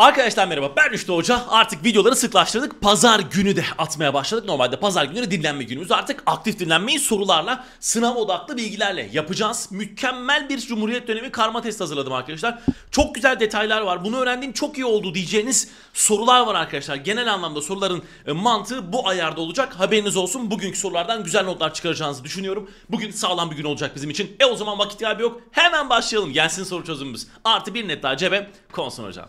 Arkadaşlar merhaba ben Üçlü Hoca. Artık videoları sıklaştırdık. Pazar günü de atmaya başladık. Normalde pazar günü dinlenme günümüz. Artık aktif dinlenmeyi sorularla, sınav odaklı bilgilerle yapacağız. Mükemmel bir Cumhuriyet dönemi karma test hazırladım arkadaşlar. Çok güzel detaylar var. Bunu öğrendiğim çok iyi oldu diyeceğiniz sorular var arkadaşlar. Genel anlamda soruların e, mantığı bu ayarda olacak. Haberiniz olsun. Bugünkü sorulardan güzel notlar çıkaracağınızı düşünüyorum. Bugün sağlam bir gün olacak bizim için. E o zaman vakit kaybı yok. Hemen başlayalım. Gelsin soru çözümümüz. Artı bir net daha cebe konsun hocam.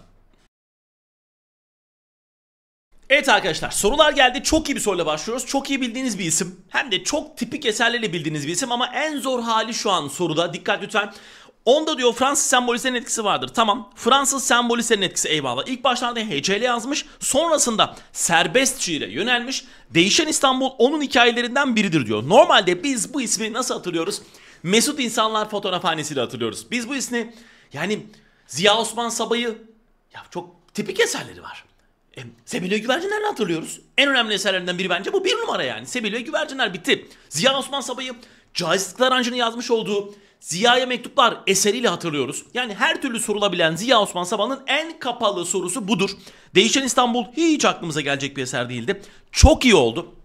Evet arkadaşlar sorular geldi. Çok iyi bir soruyla başlıyoruz. Çok iyi bildiğiniz bir isim. Hem de çok tipik eserleriyle bildiğiniz bir isim ama en zor hali şu an soruda. Dikkat lütfen. Onda diyor Fransız sembolistlerin etkisi vardır. Tamam. Fransız sembolistlerin etkisi eyvallah. İlk başlarda hecele yazmış. Sonrasında serbest şiire yönelmiş. Değişen İstanbul onun hikayelerinden biridir diyor. Normalde biz bu ismi nasıl hatırlıyoruz? Mesut İnsanlar fotoğrafhanesiyle hatırlıyoruz. Biz bu ismi yani Ziya Osman Sabay'ı ya çok tipik eserleri var. E, Sebel ve Güvercinler'le hatırlıyoruz. En önemli eserlerinden biri bence bu bir numara yani. Sebel ve Güvercinler bitti. Ziya Osman Sabah'ı Caizlikler Ancı'nın yazmış olduğu Ziya'ya mektuplar eseriyle hatırlıyoruz. Yani her türlü sorulabilen Ziya Osman Sabah'ın en kapalı sorusu budur. Değişen İstanbul hiç aklımıza gelecek bir eser değildi. Çok iyi oldu.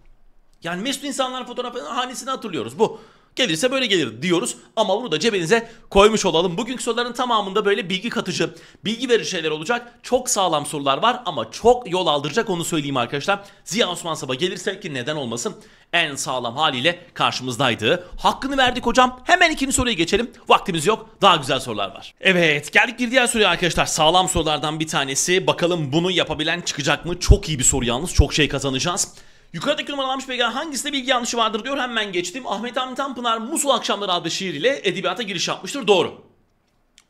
Yani Mesut İnsanlar fotoğrafının hanesini hatırlıyoruz bu. Gelirse böyle gelir diyoruz ama bunu da cebinize koymuş olalım. Bugünkü soruların tamamında böyle bilgi katıcı, bilgi verici şeyler olacak. Çok sağlam sorular var ama çok yol aldıracak onu söyleyeyim arkadaşlar. Ziya Osman Sabah gelirse ki neden olmasın en sağlam haliyle karşımızdaydı. Hakkını verdik hocam. Hemen ikinci soruya geçelim. Vaktimiz yok. Daha güzel sorular var. Evet geldik bir diğer soruya arkadaşlar. Sağlam sorulardan bir tanesi. Bakalım bunu yapabilen çıkacak mı? Çok iyi bir soru yalnız. Çok şey kazanacağız. Yukarıdaki numaralanmış belgeler hangisinde bilgi yanlışı vardır diyor hemen geçtim. Ahmet Hamdi Tanpınar Musul Akşamları adlı şiir ile edebiyata giriş yapmıştır. Doğru.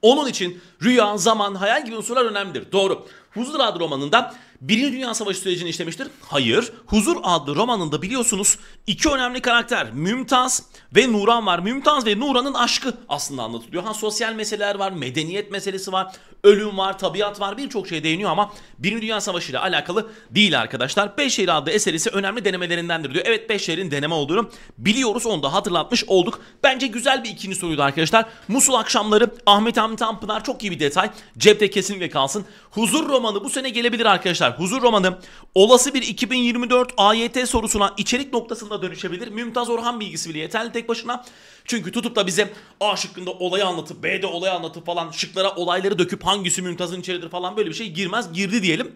Onun için rüya, zaman, hayal gibi unsurlar önemlidir. Doğru. Huzur adlı romanında Birinci Dünya Savaşı sürecini işlemiştir. Hayır. Huzur adlı romanında biliyorsunuz iki önemli karakter Mümtaz ve Nuran var. Mümtaz ve Nuran'ın aşkı aslında anlatılıyor. Ha sosyal meseleler var, medeniyet meselesi var, ölüm var, tabiat var birçok şey değiniyor ama Birinci Dünya Savaşı ile alakalı değil arkadaşlar. Beşşehir adlı eser ise önemli denemelerindendir diyor. Evet Beşşehir'in deneme olduğunu biliyoruz onu da hatırlatmış olduk. Bence güzel bir ikinci soruydu arkadaşlar. Musul akşamları Ahmet Hamit Tanpınar çok iyi bir detay. Cepte kesinlikle kalsın. Huzur romanı bu sene gelebilir arkadaşlar. Huzur romanı olası bir 2024 AYT sorusuna içerik noktasında dönüşebilir. Mümtaz Orhan bilgisi bile yeterli tek başına. Çünkü tutup da bize A şıkkında olayı anlatıp B'de olayı anlatıp falan şıklara olayları döküp hangi hangisi Mümtaz'ın içeridir falan böyle bir şey girmez. Girdi diyelim.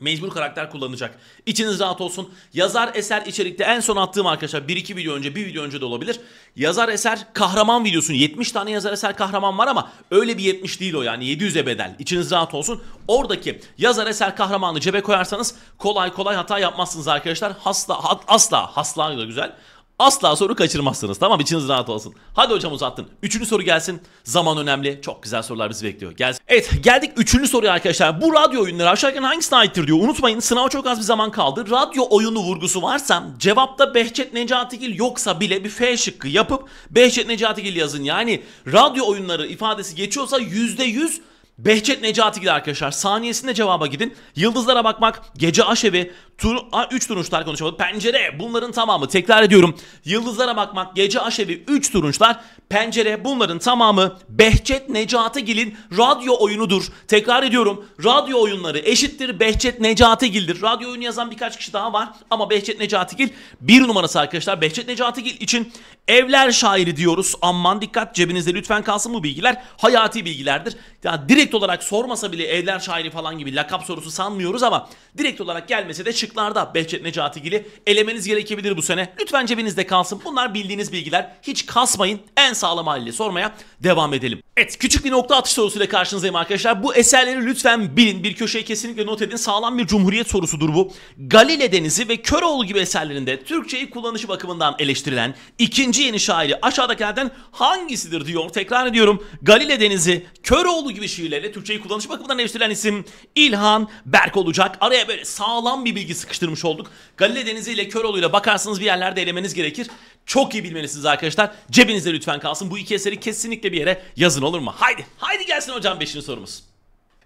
Mecbur karakter kullanacak. İçiniz rahat olsun. Yazar eser içerikte en son attığım arkadaşlar 1-2 video önce bir video önce de olabilir. Yazar eser kahraman videosun 70 tane yazar eser kahraman var ama öyle bir 70 değil o yani 700'e bedel. İçiniz rahat olsun. Oradaki yazar eser kahramanı cebe koyarsanız kolay kolay hata yapmazsınız arkadaşlar. Hasla hat, asla hasla da güzel. Asla soru kaçırmazsınız tamam içiniz rahat olsun. Hadi hocam uzattın. Üçüncü soru gelsin. Zaman önemli. Çok güzel sorular bizi bekliyor. Gelsin. Evet geldik üçüncü soruya arkadaşlar. Bu radyo oyunları aşağıken hangisine aittir diyor. Unutmayın sınava çok az bir zaman kaldı. Radyo oyunu vurgusu varsa cevapta Behçet Necatigil yoksa bile bir F şıkkı yapıp Behçet Necatigil yazın. Yani radyo oyunları ifadesi geçiyorsa yüzde yüz Behçet Necati gider arkadaşlar. Saniyesinde cevaba gidin. Yıldızlara bakmak, gece aşevi, Tur, a, üç turunçlar konuşamadım. Pencere bunların tamamı. Tekrar ediyorum. Yıldızlara bakmak, gece aşevi, 3 turunçlar. Pencere bunların tamamı. Behçet Necatigil'in radyo oyunudur. Tekrar ediyorum. Radyo oyunları eşittir Behçet Necatigil'dir. Radyo oyunu yazan birkaç kişi daha var. Ama Behçet Necatigil bir numarası arkadaşlar. Behçet Necatigil için evler şairi diyoruz. Aman dikkat cebinizde lütfen kalsın bu bilgiler. Hayati bilgilerdir. Ya direkt olarak sormasa bile evler şairi falan gibi lakap sorusu sanmıyoruz ama direkt olarak gelmese de şıklarda Behçet Necatigil'i elemeniz gerekebilir bu sene. Lütfen cebinizde kalsın. Bunlar bildiğiniz bilgiler. Hiç kasmayın. En sağlam haliyle sormaya devam edelim. Evet küçük bir nokta atış sorusuyla karşınızdayım arkadaşlar. Bu eserleri lütfen bilin. Bir köşeye kesinlikle not edin. Sağlam bir cumhuriyet sorusudur bu. Galile Denizi ve Köroğlu gibi eserlerinde Türkçeyi kullanışı bakımından eleştirilen ikinci yeni şairi aşağıdakilerden hangisidir diyor. Tekrar ediyorum. Galile Denizi, Köroğlu gibi şiirlerle Türkçeyi kullanışı bakımından eleştirilen isim İlhan Berk olacak. Araya böyle sağlam bir bilgi bilgi sıkıştırmış olduk. Galile Denizi ile Köroğlu ile bakarsanız bir yerlerde elemeniz gerekir. Çok iyi bilmelisiniz arkadaşlar. Cebinizde lütfen kalsın. Bu iki eseri kesinlikle bir yere yazın olur mu? Haydi, haydi gelsin hocam beşinci sorumuz.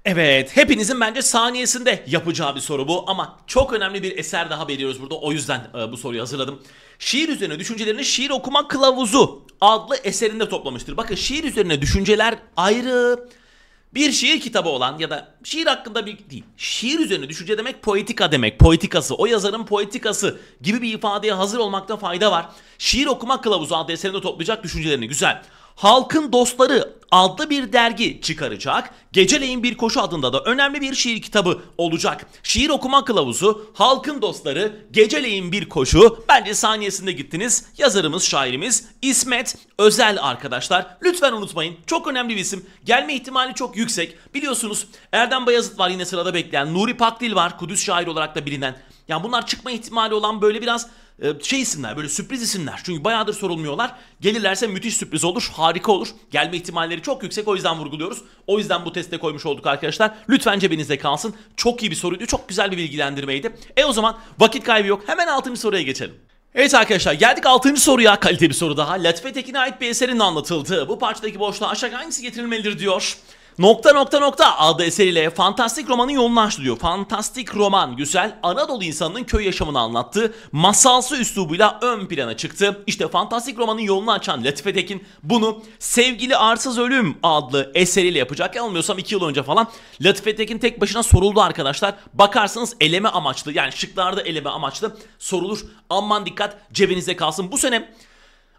Evet, hepinizin bence saniyesinde yapacağı bir soru bu ama çok önemli bir eser daha veriyoruz burada. O yüzden e, bu soruyu hazırladım. Şiir üzerine düşüncelerini Şiir Okuma Kılavuzu adlı eserinde toplamıştır. Bakın şiir üzerine düşünceler ayrı, bir şiir kitabı olan ya da şiir hakkında bir değil, şiir üzerine düşünce demek poetika demek, poetikası, o yazarın poetikası gibi bir ifadeye hazır olmakta fayda var. Şiir okuma kılavuzu adlı eserinde toplayacak düşüncelerini güzel. Halkın Dostları adlı bir dergi çıkaracak. Geceleyin Bir Koşu adında da önemli bir şiir kitabı olacak. Şiir okuma kılavuzu, halkın dostları, Geceleyin Bir Koşu. Bence saniyesinde gittiniz. Yazarımız, şairimiz İsmet Özel arkadaşlar. Lütfen unutmayın. Çok önemli bir isim. Gelme ihtimali çok yüksek. Biliyorsunuz Erdem Bayazıt var yine sırada bekleyen. Nuri Pakdil var. Kudüs şairi olarak da bilinen. Yani bunlar çıkma ihtimali olan böyle biraz e, şey isimler böyle sürpriz isimler. Çünkü bayağıdır sorulmuyorlar. Gelirlerse müthiş sürpriz olur. Harika olur. Gelme ihtimalleri çok yüksek. O yüzden vurguluyoruz. O yüzden bu teste koymuş olduk arkadaşlar. Lütfen cebinizde kalsın. Çok iyi bir soruydu. Çok güzel bir bilgilendirmeydi. E o zaman vakit kaybı yok. Hemen 6. soruya geçelim. Evet arkadaşlar geldik 6. soruya kalite bir soru daha. Latife Tekin'e ait bir eserin anlatıldığı bu parçadaki boşluğa aşağı hangisi getirilmelidir diyor. Nokta nokta nokta adlı eseriyle fantastik romanın yolunu açtı diyor. Fantastik roman Güsel Anadolu insanının köy yaşamını anlattı. Masalsı üslubuyla ön plana çıktı. İşte fantastik romanın yolunu açan Latife Tekin bunu Sevgili Arsız Ölüm adlı eseriyle yapacak. Yanılmıyorsam 2 yıl önce falan Latife Tekin tek başına soruldu arkadaşlar. Bakarsanız eleme amaçlı yani şıklarda eleme amaçlı sorulur. Aman dikkat cebinizde kalsın. Bu sene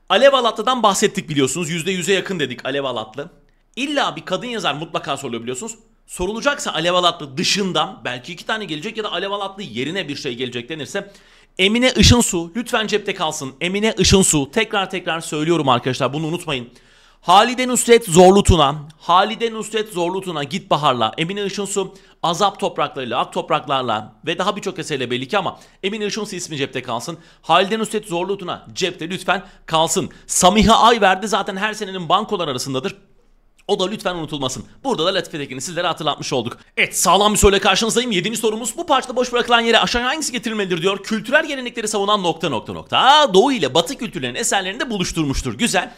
Alev Alatlı'dan bahsettik biliyorsunuz. %100'e yakın dedik Alev Alatlı. İlla bir kadın yazar mutlaka soruluyor biliyorsunuz. Sorulacaksa Alev Alatlı dışından belki iki tane gelecek ya da Alev Alatlı yerine bir şey gelecek denirse Emine Işınsu lütfen cepte kalsın. Emine Işınsu tekrar tekrar söylüyorum arkadaşlar bunu unutmayın. Halide Nusret Zorlu Tuna, Halide Nusret Zorlu Tuna, Git Bahar'la, Emine Işınsu, Azap Topraklarıyla, Ak Topraklarla ve daha birçok eserle belki ama Emine Işınsu ismi cepte kalsın. Halide Nusret Zorlu Tuna cepte lütfen kalsın. Samiha Ayverdi zaten her senenin bankolar arasındadır. O da lütfen unutulmasın. Burada da Latife Tekin'i sizlere hatırlatmış olduk. Evet sağlam bir soruyla karşınızdayım. Yedinci sorumuz bu parçada boş bırakılan yere aşağıya hangisi getirilmelidir diyor. Kültürel gelenekleri savunan nokta nokta nokta. Doğu ile Batı kültürlerin eserlerinde buluşturmuştur. Güzel.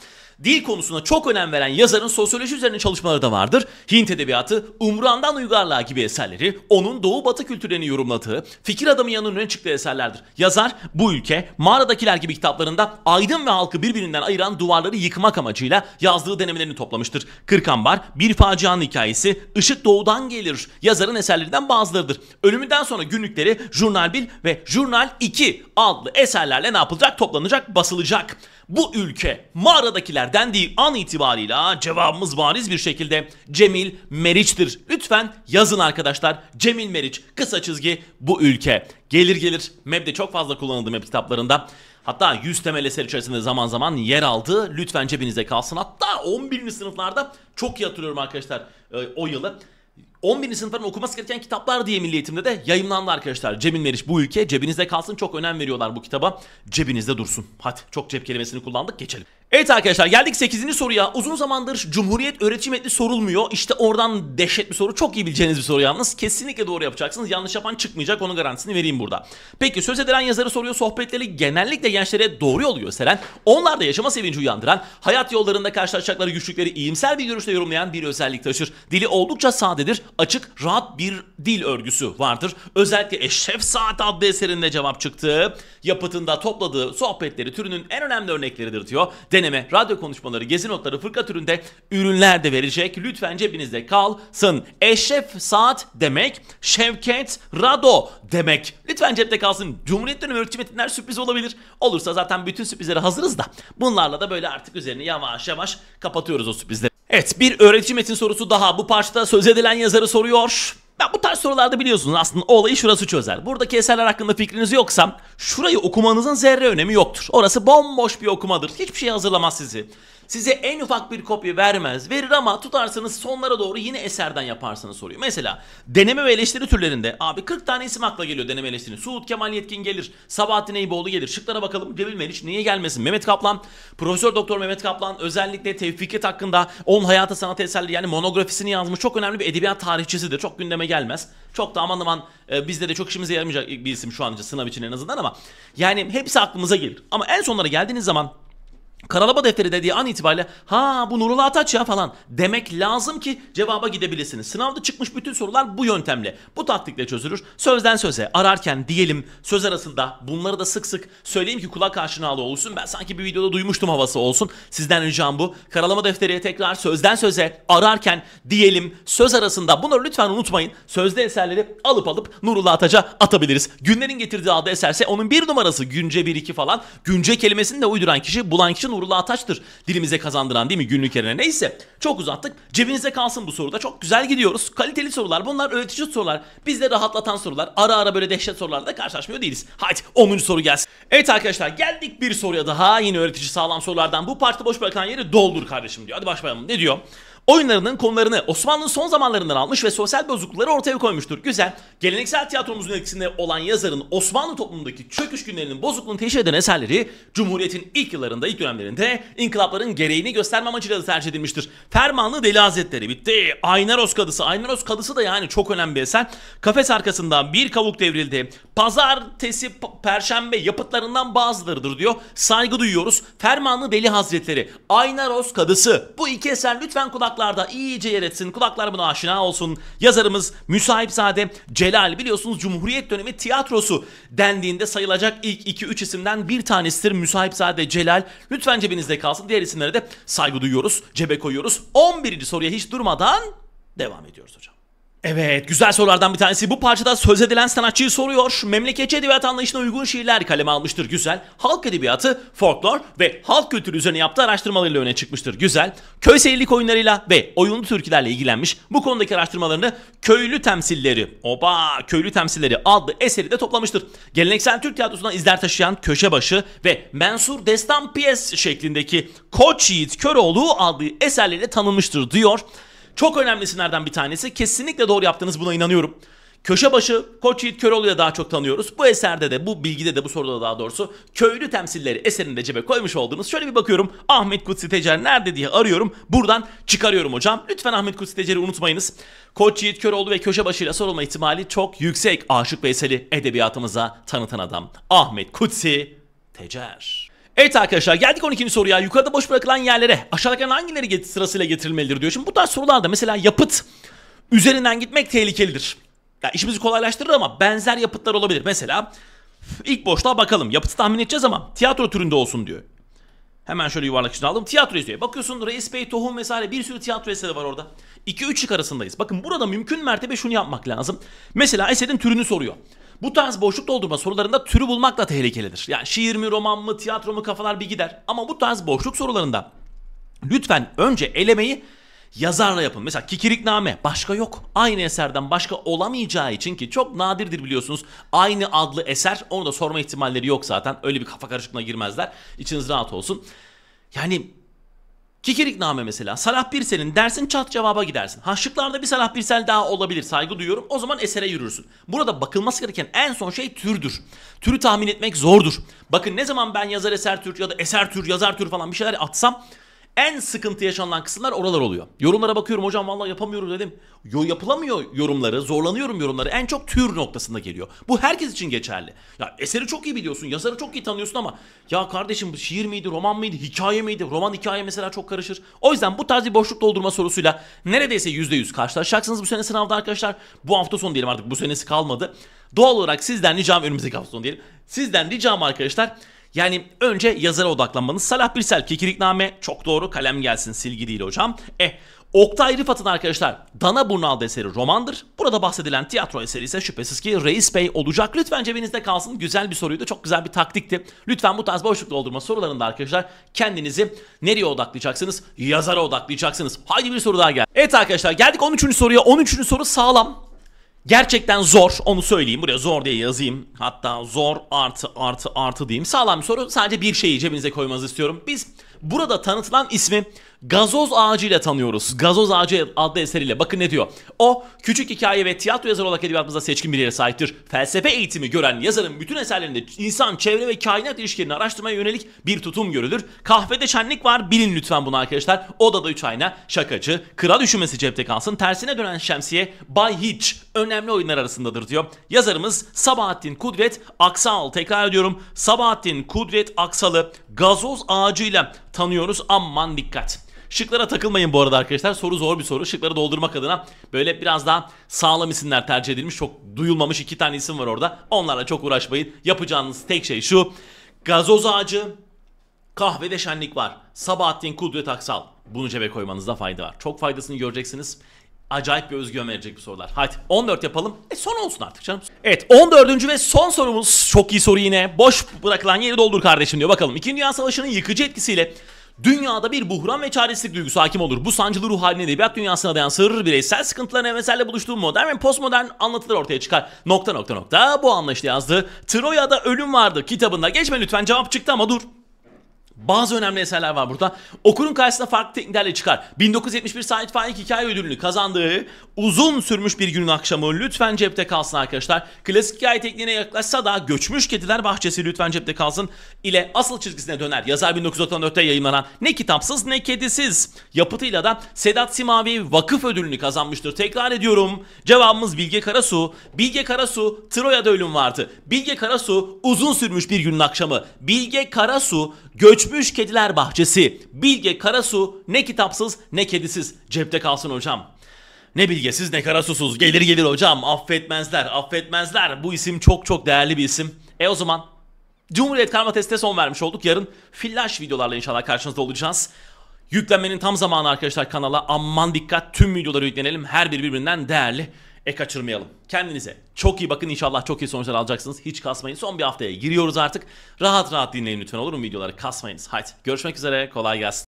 Dil konusuna çok önem veren yazarın sosyoloji üzerine çalışmaları da vardır. Hint edebiyatı, Umran'dan Uygarlığa gibi eserleri, onun doğu batı kültürlerini yorumladığı, fikir adamı yanının öne çıktığı eserlerdir. Yazar bu ülke, mağaradakiler gibi kitaplarında aydın ve halkı birbirinden ayıran duvarları yıkmak amacıyla yazdığı denemelerini toplamıştır. Kırkambar, Bir Facianın Hikayesi, Işık Doğu'dan Gelir yazarın eserlerinden bazılarıdır. Ölümünden sonra günlükleri Jurnal 1 ve Jurnal 2 adlı eserlerle ne yapılacak? Toplanacak, basılacak. Bu ülke, mağaradakiler eğer dendiği an itibariyle cevabımız bariz bir şekilde Cemil Meriç'tir. Lütfen yazın arkadaşlar. Cemil Meriç kısa çizgi bu ülke. Gelir gelir meb'de çok fazla kullanıldı meb kitaplarında. Hatta 100 temel eser içerisinde zaman zaman yer aldı. Lütfen cebinize kalsın. Hatta 11. sınıflarda çok iyi hatırlıyorum arkadaşlar e, o yılı. 11. sınıfların okuması gereken kitaplar diye Milli Eğitim'de de yayınlandı arkadaşlar. Cemil Meriç bu ülke cebinizde kalsın çok önem veriyorlar bu kitaba. Cebinizde dursun. Hadi çok cep kelimesini kullandık geçelim. Evet arkadaşlar geldik 8. soruya. Uzun zamandır Cumhuriyet öğretim metni sorulmuyor. İşte oradan dehşet bir soru. Çok iyi bileceğiniz bir soru yalnız. Kesinlikle doğru yapacaksınız. Yanlış yapan çıkmayacak. Onun garantisini vereyim burada. Peki söz edilen yazarı soruyor. Sohbetleri genellikle gençlere doğru yolu gösteren, da yaşama sevinci uyandıran, hayat yollarında karşılaşacakları güçlükleri iyimser bir görüşle yorumlayan bir özellik taşır. Dili oldukça sadedir. Açık, rahat bir dil örgüsü vardır. Özellikle Eşref Saat adlı eserinde cevap çıktı. Yapıtında topladığı sohbetleri türünün en önemli örnekleridir diyor. De deneme, radyo konuşmaları, gezi notları, fırka türünde ürünler de verecek. Lütfen cebinizde kalsın. Eşref Saat demek, Şevket Rado demek. Lütfen cepte kalsın. Cumhuriyet dönemi ölçü metinler sürpriz olabilir. Olursa zaten bütün sürprizlere hazırız da bunlarla da böyle artık üzerine yavaş yavaş kapatıyoruz o sürprizleri. Evet bir öğretim metin sorusu daha bu parçada söz edilen yazarı soruyor. Ben bu tarz sorularda biliyorsunuz aslında o olayı şurası çözer. Buradaki eserler hakkında fikriniz yoksa şurayı okumanızın zerre önemi yoktur. Orası bomboş bir okumadır. Hiçbir şey hazırlamaz sizi size en ufak bir kopya vermez. Verir ama tutarsanız sonlara doğru yine eserden yaparsanız soruyor. Mesela deneme ve eleştiri türlerinde abi 40 tane isim akla geliyor deneme eleştiri. Suud Kemal Yetkin gelir. Sabahattin Eyüboğlu gelir. Şıklara bakalım. Cemil Meriç niye gelmesin? Mehmet Kaplan, Profesör Doktor Mehmet Kaplan özellikle Tevfiket hakkında onun hayata sanat eserleri yani monografisini yazmış. Çok önemli bir edebiyat tarihçisidir. Çok gündeme gelmez. Çok da aman aman e, bizde de çok işimize yaramayacak bir isim şu anca sınav için en azından ama yani hepsi aklımıza gelir. Ama en sonlara geldiğiniz zaman Karalama defteri dediği an itibariyle ha bu Nurullah Ataç ya falan demek lazım ki cevaba gidebilirsiniz. Sınavda çıkmış bütün sorular bu yöntemle, bu taktikle çözülür. Sözden söze ararken diyelim söz arasında bunları da sık sık söyleyeyim ki kulak aşinalı olsun. Ben sanki bir videoda duymuştum havası olsun. Sizden ricam bu. Karalama defteri tekrar sözden söze ararken diyelim söz arasında bunları lütfen unutmayın. Sözde eserleri alıp alıp Nurullah Ataç'a atabiliriz. Günlerin getirdiği adı eserse onun bir numarası günce bir iki falan. Günce kelimesini de uyduran kişi bulan kişi Kesin Ataç'tır dilimize kazandıran değil mi günlük yerine. Neyse çok uzattık. Cebinize kalsın bu soruda. Çok güzel gidiyoruz. Kaliteli sorular. Bunlar öğretici sorular. Bizde rahatlatan sorular. Ara ara böyle dehşet sorularla karşılaşmıyor değiliz. Haydi 10. soru gelsin. Evet arkadaşlar geldik bir soruya daha. Yine öğretici sağlam sorulardan. Bu parti boş bırakan yeri doldur kardeşim diyor. Hadi başlayalım. Ne diyor? oyunlarının konularını Osmanlı'nın son zamanlarından almış ve sosyal bozuklukları ortaya koymuştur. Güzel. Geleneksel tiyatromuzun etkisinde olan yazarın Osmanlı toplumundaki çöküş günlerinin bozukluğunu teşhir eden eserleri Cumhuriyet'in ilk yıllarında, ilk dönemlerinde inkılapların gereğini gösterme amacıyla da tercih edilmiştir. Fermanlı Deli Hazretleri bitti. Aynaros Kadısı. Aynaros Kadısı da yani çok önemli bir eser. Kafes arkasından bir kavuk devrildi. Pazartesi, perşembe yapıtlarından bazılarıdır diyor. Saygı duyuyoruz. Fermanlı Deli Hazretleri, Aynaros Kadısı. Bu iki eser lütfen kulak kulaklarda iyice yer etsin. Kulaklar buna aşina olsun. Yazarımız Müsahipzade Celal biliyorsunuz Cumhuriyet dönemi tiyatrosu dendiğinde sayılacak ilk 2-3 isimden bir tanesidir Müsahipzade Celal. Lütfen cebinizde kalsın. Diğer isimlere de saygı duyuyoruz, cebe koyuyoruz. 11. soruya hiç durmadan devam ediyoruz hocam. Evet güzel sorulardan bir tanesi. Bu parçada söz edilen sanatçıyı soruyor. Memleketçi edebiyat anlayışına uygun şiirler kaleme almıştır. Güzel. Halk edebiyatı, folklor ve halk kültürü üzerine yaptığı araştırmalarıyla öne çıkmıştır. Güzel. Köy seyirlik oyunlarıyla ve oyunlu türkülerle ilgilenmiş. Bu konudaki araştırmalarını Köylü Temsilleri, Oba Köylü Temsilleri adlı eseri de toplamıştır. Geleneksel Türk tiyatrosundan izler taşıyan Köşebaşı ve Mensur Destan Piyes şeklindeki Koç Yiğit Köroğlu adlı eserleriyle tanınmıştır diyor. Çok önemlisinlerden bir tanesi. Kesinlikle doğru yaptığınız buna inanıyorum. Köşe başı Koç Yiğit Köroğlu'ya daha çok tanıyoruz. Bu eserde de bu bilgide de bu soruda da daha doğrusu köylü temsilleri eserinde cebe koymuş olduğunuz. Şöyle bir bakıyorum Ahmet Kutsi Tecer nerede diye arıyorum. Buradan çıkarıyorum hocam. Lütfen Ahmet Kutsi Tecer'i unutmayınız. Koç Yiğit Köroğlu ve köşe başıyla sorulma ihtimali çok yüksek. Aşık Veysel'i edebiyatımıza tanıtan adam Ahmet Kutsi Tecer. Evet arkadaşlar geldik 12. soruya. Yukarıda boş bırakılan yerlere aşağıdakilerin hangileri get sırasıyla getirilmelidir diyor. Şimdi bu tarz sorularda mesela yapıt üzerinden gitmek tehlikelidir. Yani işimizi kolaylaştırır ama benzer yapıtlar olabilir. Mesela ilk boşluğa bakalım. Yapıtı tahmin edeceğiz ama tiyatro türünde olsun diyor. Hemen şöyle yuvarlak içine aldım. Tiyatro izliyor. Bakıyorsun Reis Bey, Tohum vesaire bir sürü tiyatro eseri var orada. 2-3 şık arasındayız. Bakın burada mümkün mertebe şunu yapmak lazım. Mesela eserin türünü soruyor. Bu tarz boşluk doldurma sorularında türü bulmakla tehlikelidir. Yani şiir mi, roman mı, tiyatro mu kafalar bir gider. Ama bu tarz boşluk sorularında lütfen önce elemeyi yazarla yapın. Mesela Kikirikname başka yok. Aynı eserden başka olamayacağı için ki çok nadirdir biliyorsunuz. Aynı adlı eser onu da sorma ihtimalleri yok zaten. Öyle bir kafa karışıklığına girmezler. İçiniz rahat olsun. Yani Kikirikname mesela. Salah Birsel'in dersin çat cevaba gidersin. Ha şıklarda bir Salah Birsel daha olabilir. Saygı duyuyorum. O zaman esere yürürsün. Burada bakılması gereken en son şey türdür. Türü tahmin etmek zordur. Bakın ne zaman ben yazar eser tür ya da eser tür yazar tür falan bir şeyler atsam en sıkıntı yaşanan kısımlar oralar oluyor. Yorumlara bakıyorum hocam vallahi yapamıyorum dedim. Yo, yapılamıyor yorumları, zorlanıyorum yorumları. En çok tür noktasında geliyor. Bu herkes için geçerli. Ya eseri çok iyi biliyorsun, yazarı çok iyi tanıyorsun ama ya kardeşim bu şiir miydi, roman mıydı, hikaye miydi? Roman hikaye mesela çok karışır. O yüzden bu tarz bir boşluk doldurma sorusuyla neredeyse %100 karşılaşacaksınız bu sene sınavda arkadaşlar. Bu hafta sonu diyelim artık bu senesi kalmadı. Doğal olarak sizden ricam önümüzdeki hafta sonu diyelim. Sizden ricam arkadaşlar yani önce yazara odaklanmanız. Salah Birsel kekirikname çok doğru kalem gelsin silgi değil hocam. Eh Oktay Rifat'ın arkadaşlar Dana Burnalda eseri romandır. Burada bahsedilen tiyatro eseri ise şüphesiz ki Reis Bey olacak. Lütfen cebinizde kalsın. Güzel bir soruydu. Çok güzel bir taktikti. Lütfen bu tarz boşluk doldurma sorularında arkadaşlar kendinizi nereye odaklayacaksınız? Yazara odaklayacaksınız. Haydi bir soru daha gel. Evet arkadaşlar geldik 13. soruya. 13. soru sağlam. Gerçekten zor onu söyleyeyim buraya zor diye yazayım hatta zor artı artı artı diyeyim sağlam bir soru sadece bir şeyi cebinize koymanızı istiyorum biz burada tanıtılan ismi Gazoz ile tanıyoruz. Gazoz Ağacı adlı eseriyle. Bakın ne diyor. O küçük hikaye ve tiyatro yazarı olarak edebiyatımızda seçkin bir yere sahiptir. Felsefe eğitimi gören yazarın bütün eserlerinde insan, çevre ve kainat ilişkilerini araştırmaya yönelik bir tutum görülür. Kahvede şenlik var. Bilin lütfen bunu arkadaşlar. Odada üç ayna, şakacı, kral üşümesi cepte kalsın. Tersine dönen şemsiye Bay Hitch önemli oyunlar arasındadır diyor. Yazarımız Sabahattin Kudret Aksal. Tekrar ediyorum. Sabahattin Kudret Aksal'ı gazoz ağacıyla tanıyoruz. Aman dikkat. Şıklara takılmayın bu arada arkadaşlar. Soru zor bir soru. Şıkları doldurmak adına böyle biraz daha sağlam isimler tercih edilmiş. Çok duyulmamış iki tane isim var orada. Onlarla çok uğraşmayın. Yapacağınız tek şey şu. Gazoz ağacı, kahve ve şenlik var. Sabahattin Kudret Aksal. Bunu cebe koymanızda fayda var. Çok faydasını göreceksiniz acayip bir özgüven verecek bir sorular. Hadi 14 yapalım. E son olsun artık canım. Evet 14. ve son sorumuz çok iyi soru yine. Boş bırakılan yeri doldur kardeşim diyor. Bakalım İkinci Dünya Savaşı'nın yıkıcı etkisiyle Dünyada bir buhran ve çaresizlik duygusu hakim olur. Bu sancılı ruh haline edebiyat dünyasına dayan sığırır bireysel sıkıntıların evrenselle buluştuğu modern ve postmodern anlatılar ortaya çıkar. Nokta nokta nokta bu anlayışla yazdı. Troya'da ölüm vardı kitabında geçme lütfen cevap çıktı ama dur bazı önemli eserler var burada. Okurun karşısına farklı tekniklerle çıkar. 1971 Sait Faik Hikaye Ödülünü kazandığı uzun sürmüş bir günün akşamı lütfen cepte kalsın arkadaşlar. Klasik hikaye tekniğine yaklaşsa da Göçmüş Kediler Bahçesi lütfen cepte kalsın ile asıl çizgisine döner. Yazar 1994'te yayınlanan ne kitapsız ne kedisiz yapıtıyla da Sedat Simavi Vakıf Ödülünü kazanmıştır. Tekrar ediyorum cevabımız Bilge Karasu. Bilge Karasu Troya'da ölüm vardı. Bilge Karasu uzun sürmüş bir günün akşamı. Bilge Karasu Göçmüş Kediler Bahçesi. Bilge Karasu ne kitapsız ne kedisiz. Cepte kalsın hocam. Ne bilgesiz ne karasusuz. Gelir gelir hocam. Affetmezler, affetmezler. Bu isim çok çok değerli bir isim. E o zaman Cumhuriyet karma testine son vermiş olduk. Yarın flash videolarla inşallah karşınızda olacağız. Yüklenmenin tam zamanı arkadaşlar kanala. Aman dikkat tüm videoları yüklenelim. Her biri birbirinden değerli e kaçırmayalım. Kendinize çok iyi bakın inşallah çok iyi sonuçlar alacaksınız. Hiç kasmayın. Son bir haftaya giriyoruz artık. Rahat rahat dinleyin lütfen olur mu videoları kasmayınız. Haydi görüşmek üzere kolay gelsin.